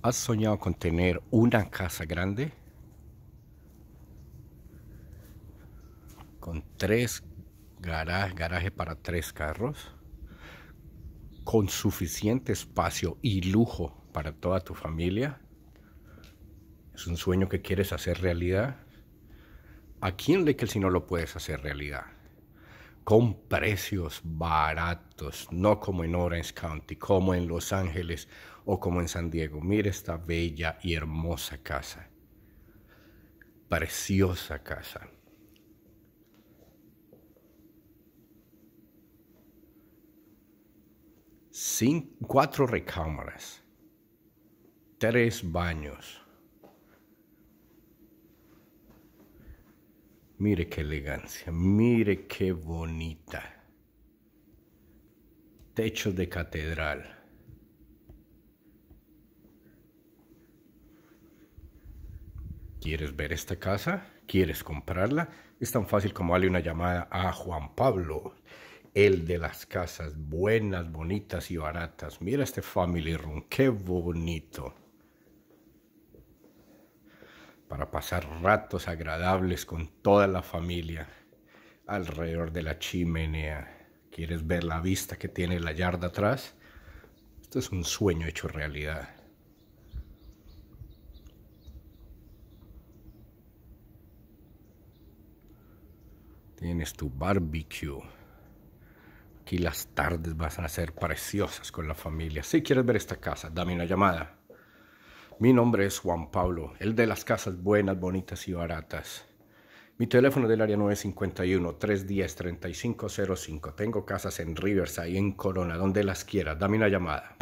¿Has soñado con tener una casa grande? Con tres garajes garaje para tres carros. Con suficiente espacio y lujo para toda tu familia. Es un sueño que quieres hacer realidad. ¿A quién le que si no lo puedes hacer realidad? con precios baratos, no como en Orange County, como en Los Ángeles o como en San Diego. Mira esta bella y hermosa casa. Preciosa casa. cuatro recámaras, tres baños. Mire qué elegancia, mire qué bonita. Techos de catedral. ¿Quieres ver esta casa? ¿Quieres comprarla? Es tan fácil como darle una llamada a Juan Pablo, el de las casas buenas, bonitas y baratas. Mira este family room, qué bonito para pasar ratos agradables con toda la familia alrededor de la chimenea. ¿Quieres ver la vista que tiene la yarda atrás? Esto es un sueño hecho realidad. Tienes tu barbecue. Aquí las tardes van a ser preciosas con la familia. Si quieres ver esta casa, dame una llamada. Mi nombre es Juan Pablo, el de las casas buenas, bonitas y baratas. Mi teléfono es del área 951-310-3505. Tengo casas en Riverside, en Corona, donde las quieras. Dame una llamada.